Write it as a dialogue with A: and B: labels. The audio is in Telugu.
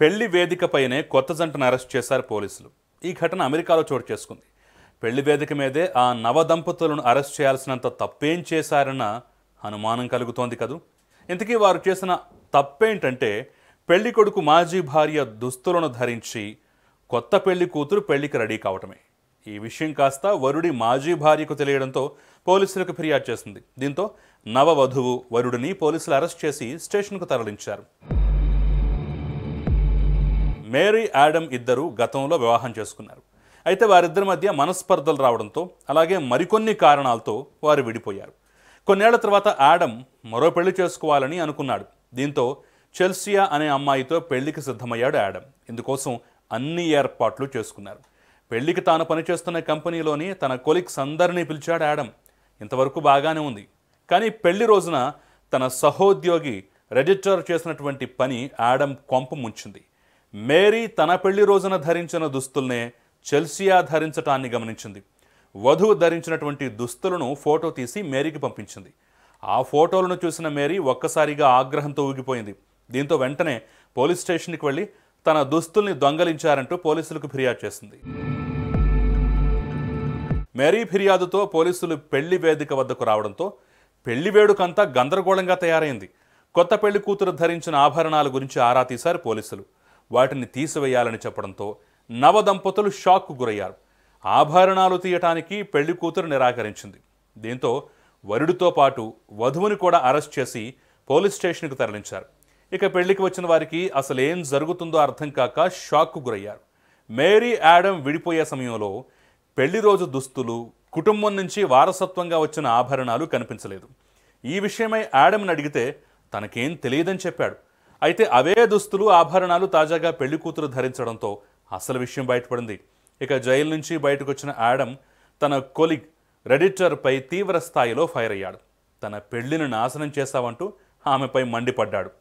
A: పెళ్లి వేదికపైనే కొత్త జంటను అరెస్ట్ చేశారు పోలీసులు ఈ ఘటన అమెరికాలో చోటు చేసుకుంది పెళ్లి వేదిక మీదే ఆ నవ దంపతులను అరెస్ట్ చేయాల్సినంత తప్పేం చేశారన్న అనుమానం కలుగుతోంది కదూ ఇంతకీ వారు చేసిన తప్పేంటంటే పెళ్లి కొడుకు మాజీ భార్య దుస్తులను ధరించి కొత్త పెళ్లి కూతురు పెళ్లికి రెడీ కావటమే ఈ విషయం కాస్త వరుడి మాజీ భార్యకు తెలియడంతో పోలీసులకు ఫిర్యాదు చేసింది దీంతో నవవధువు వరుడిని పోలీసులు అరెస్ట్ చేసి స్టేషన్కు తరలించారు మేరీ యాడమ్ ఇద్దరు గతంలో వివాహం చేసుకున్నారు అయితే వారిద్దరి మధ్య మనస్పర్ధలు రావడంతో అలాగే మరికొన్ని కారణాలతో వారు విడిపోయారు కొన్నేళ్ల తర్వాత యాడమ్ మరో పెళ్లి చేసుకోవాలని అనుకున్నాడు దీంతో చెల్సియా అనే అమ్మాయితో పెళ్లికి సిద్ధమయ్యాడు యాడమ్ ఇందుకోసం అన్ని ఏర్పాట్లు చేసుకున్నారు పెళ్లికి తాను పనిచేస్తున్న కంపెనీలోని తన కొలిక్స్ అందరినీ పిలిచాడు యాడమ్ ఇంతవరకు బాగానే ఉంది కానీ పెళ్లి రోజున తన సహోద్యోగి రిజిస్టర్ చేసినటువంటి పని యాడమ్ కొంప ముంచింది మేరీ తన పెళ్లి రోజున ధరించిన దుస్తుల్నే చెల్సియా ధరించటాన్ని గమనించింది వధువు ధరించినటువంటి దుస్తులను ఫోటో తీసి మేరీకి పంపించింది ఆ ఫోటోలను చూసిన మేరీ ఒక్కసారిగా ఆగ్రహంతో ఊగిపోయింది దీంతో వెంటనే పోలీస్ స్టేషన్కి వెళ్ళి తన దుస్తుల్ని దొంగలించారంటూ పోలీసులకు ఫిర్యాదు చేసింది మేరీ ఫిర్యాదుతో పోలీసులు పెళ్లి వేదిక వద్దకు రావడంతో పెళ్లి వేడుకంతా గందరగోళంగా తయారైంది కొత్త పెళ్లి కూతురు ధరించిన ఆభరణాల గురించి ఆరా తీశారు పోలీసులు వాటిని తీసివేయాలని చెప్పడంతో నవదంపతులు షాక్కు గురయ్యారు ఆభరణాలు తీయటానికి పెళ్లి కూతురు నిరాకరించింది దీంతో వరుడితో పాటు వధువుని కూడా అరెస్ట్ చేసి పోలీస్ స్టేషన్కు తరలించారు ఇక పెళ్లికి వచ్చిన వారికి అసలేం జరుగుతుందో అర్థం కాక షాక్కు గురయ్యారు మేరీ యాడమ్ విడిపోయే సమయంలో పెళ్లి రోజు దుస్తులు కుటుంబం నుంచి వారసత్వంగా వచ్చిన ఆభరణాలు కనిపించలేదు ఈ విషయమై యాడమ్ని అడిగితే తనకేం తెలియదని చెప్పాడు అయితే అవే దుస్తులు ఆభరణాలు తాజాగా పెళ్లి కూతురు ధరించడంతో అసలు విషయం బయటపడింది ఇక జైలు నుంచి బయటకు వచ్చిన యాడమ్ తన కొలిగ్ రెడిటర్పై తీవ్ర స్థాయిలో ఫైర్ అయ్యాడు తన పెళ్లిని నాశనం చేశావంటూ ఆమెపై మండిపడ్డాడు